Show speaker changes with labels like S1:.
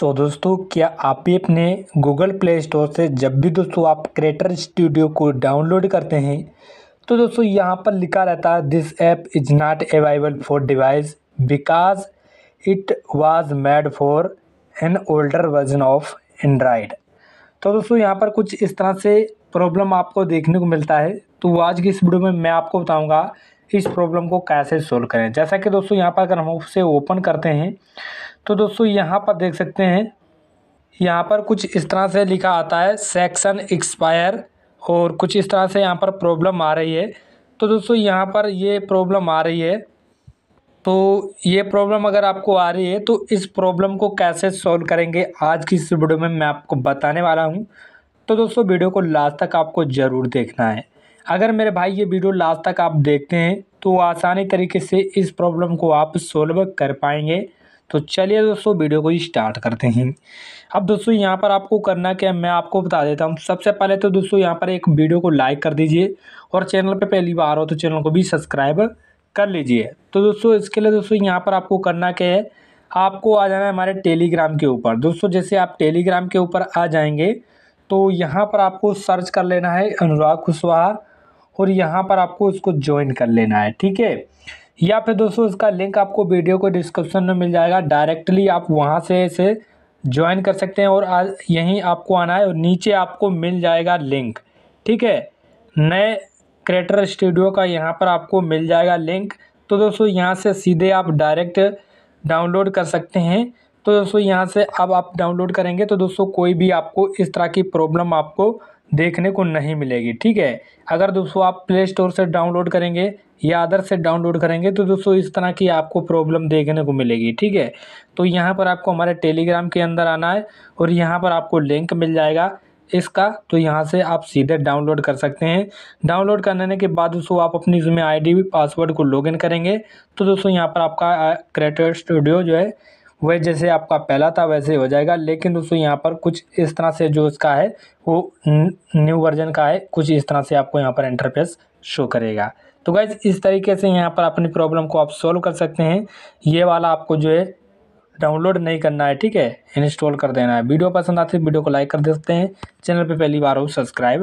S1: सो so, दोस्तों क्या आप भी अपने गूगल प्ले स्टोर से जब भी दोस्तों आप क्रिएटर स्टूडियो को डाउनलोड करते हैं तो दोस्तों यहाँ पर लिखा रहता है this app is not available for device because it was made for an older version of Android तो दोस्तों यहाँ पर कुछ इस तरह से प्रॉब्लम आपको देखने को मिलता है तो आज की इस वीडियो में मैं आपको बताऊँगा इस प्रॉब्लम को कैसे सोल्व करें जैसा कि दोस्तों यहाँ पर अगर हम उसे ओपन करते हैं तो दोस्तों यहाँ पर देख सकते हैं यहाँ पर कुछ इस तरह से लिखा आता है सेक्शन एक्सपायर और कुछ इस तरह से यहाँ पर प्रॉब्लम आ रही है तो दोस्तों यहाँ पर ये प्रॉब्लम आ रही है तो ये प्रॉब्लम अगर आपको आ रही है तो इस प्रॉब्लम को कैसे सॉल्व करेंगे आज की इस वीडियो में मैं आपको बताने वाला हूँ तो दोस्तों वीडियो को लास्ट तक आपको ज़रूर देखना है अगर मेरे भाई ये वीडियो लास्ट तक आप देखते हैं तो आसानी तरीके से इस प्रॉब्लम को आप सोल्व कर पाएंगे तो चलिए दोस्तों वीडियो को स्टार्ट करते हैं अब दोस्तों यहाँ पर आपको करना क्या मैं आपको बता देता हूँ सबसे पहले तो दोस्तों यहाँ पर एक वीडियो को लाइक कर दीजिए और चैनल पर पहली बार हो तो चैनल को भी सब्सक्राइब कर लीजिए तो दोस्तों इसके लिए दोस्तों यहाँ पर आपको करना क्या है आपको आ जाना है हमारे टेलीग्राम के ऊपर दोस्तों जैसे आप टेलीग्राम के ऊपर आ जाएंगे तो यहाँ पर आपको सर्च कर लेना है अनुराग कुशवाहा और यहाँ पर आपको इसको ज्वाइन कर लेना है ठीक है या फिर दोस्तों इसका लिंक आपको वीडियो को डिस्क्रिप्शन में मिल जाएगा डायरेक्टली आप वहाँ से इसे ज्वाइन कर सकते हैं और आज यहीं आपको आना है और नीचे आपको मिल जाएगा लिंक ठीक है नए क्रेटर स्टूडियो का यहाँ पर आपको मिल जाएगा लिंक तो दोस्तों यहाँ से सीधे आप डायरेक्ट डाउनलोड कर सकते हैं तो दोस्तों यहाँ से अब आप डाउनलोड करेंगे तो दोस्तों कोई भी आपको इस तरह की प्रॉब्लम आपको देखने को नहीं मिलेगी ठीक है अगर दोस्तों आप प्ले स्टोर से डाउनलोड करेंगे या अदर से डाउनलोड करेंगे तो दोस्तों इस तरह की आपको प्रॉब्लम देखने को मिलेगी ठीक है तो यहाँ पर आपको हमारे टेलीग्राम के अंदर आना है और यहाँ पर आपको लिंक मिल जाएगा इसका तो यहाँ से आप सीधे डाउनलोड कर सकते हैं डाउनलोड करने के बाद दोस्तों आप अपनी इसमें आईडी पासवर्ड को लॉगिन करेंगे तो दोस्तों यहाँ पर आपका क्रेटर स्टूडियो जो है वह जैसे आपका पहला था वैसे हो जाएगा लेकिन दोस्तों यहाँ पर कुछ इस तरह से जो इसका है वो न्यू वर्जन का है कुछ इस तरह से आपको यहाँ पर इंटरफेस शो करेगा तो गाइज इस तरीके से यहाँ पर अपनी प्रॉब्लम को आप सॉल्व कर सकते हैं ये वाला आपको जो है डाउनलोड नहीं करना है ठीक है इंस्टॉल कर देना है वीडियो पसंद आती है वीडियो को लाइक कर देते हैं चैनल पर पहली बार हो सब्सक्राइब